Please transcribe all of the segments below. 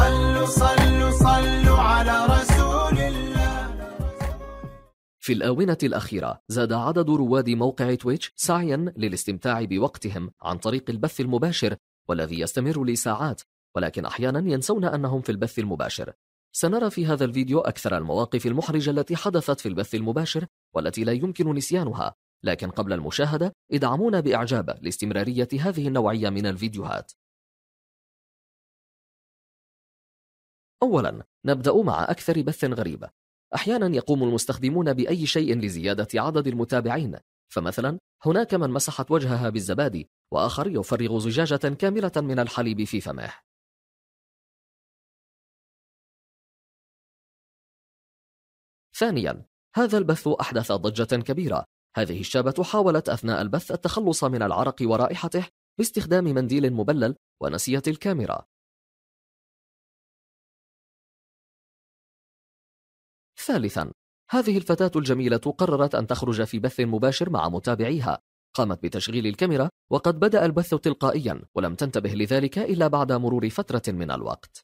صلوا صلوا صلوا على رسول الله في الآونة الأخيرة زاد عدد رواد موقع تويتش سعيا للاستمتاع بوقتهم عن طريق البث المباشر والذي يستمر لساعات ولكن أحيانا ينسون أنهم في البث المباشر سنرى في هذا الفيديو أكثر المواقف المحرجة التي حدثت في البث المباشر والتي لا يمكن نسيانها لكن قبل المشاهدة ادعمونا بإعجاب لاستمرارية هذه النوعية من الفيديوهات أولا نبدأ مع أكثر بث غريب أحيانا يقوم المستخدمون بأي شيء لزيادة عدد المتابعين فمثلا هناك من مسحت وجهها بالزبادي وآخر يفرغ زجاجة كاملة من الحليب في فمه ثانيا هذا البث أحدث ضجة كبيرة هذه الشابة حاولت أثناء البث التخلص من العرق ورائحته باستخدام منديل مبلل ونسيت الكاميرا ثالثا هذه الفتاة الجميلة قررت أن تخرج في بث مباشر مع متابعيها قامت بتشغيل الكاميرا وقد بدأ البث تلقائيا ولم تنتبه لذلك إلا بعد مرور فترة من الوقت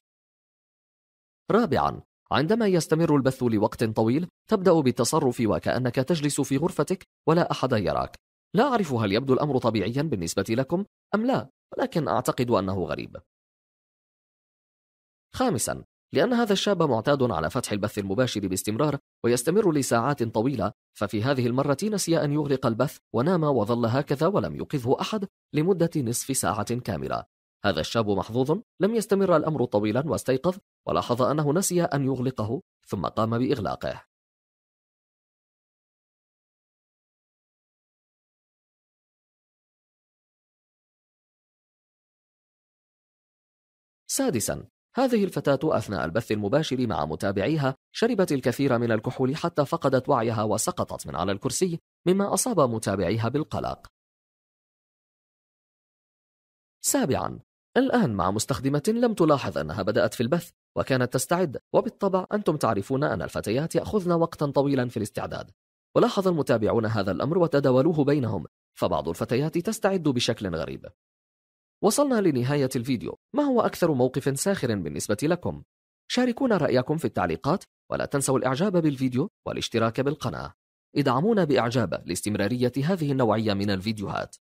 رابعا عندما يستمر البث لوقت طويل تبدأ بالتصرف وكأنك تجلس في غرفتك ولا أحد يراك لا أعرف هل يبدو الأمر طبيعيا بالنسبة لكم أم لا ولكن أعتقد أنه غريب خامسا لأن هذا الشاب معتاد على فتح البث المباشر باستمرار ويستمر لساعات طويلة ففي هذه المرة نسي أن يغلق البث ونام وظل هكذا ولم يوقظه أحد لمدة نصف ساعة كاملة هذا الشاب محظوظ لم يستمر الأمر طويلا واستيقظ ولاحظ أنه نسي أن يغلقه ثم قام بإغلاقه سادسا هذه الفتاة أثناء البث المباشر مع متابعيها شربت الكثير من الكحول حتى فقدت وعيها وسقطت من على الكرسي مما أصاب متابعيها بالقلق. سابعا الآن مع مستخدمة لم تلاحظ أنها بدأت في البث وكانت تستعد وبالطبع أنتم تعرفون أن الفتيات يأخذن وقتا طويلا في الاستعداد ولاحظ المتابعون هذا الأمر وتداولوه بينهم فبعض الفتيات تستعد بشكل غريب وصلنا لنهاية الفيديو ما هو أكثر موقف ساخر بالنسبة لكم؟ شاركونا رأيكم في التعليقات ولا تنسوا الإعجاب بالفيديو والاشتراك بالقناة ادعمونا بإعجاب لاستمرارية هذه النوعية من الفيديوهات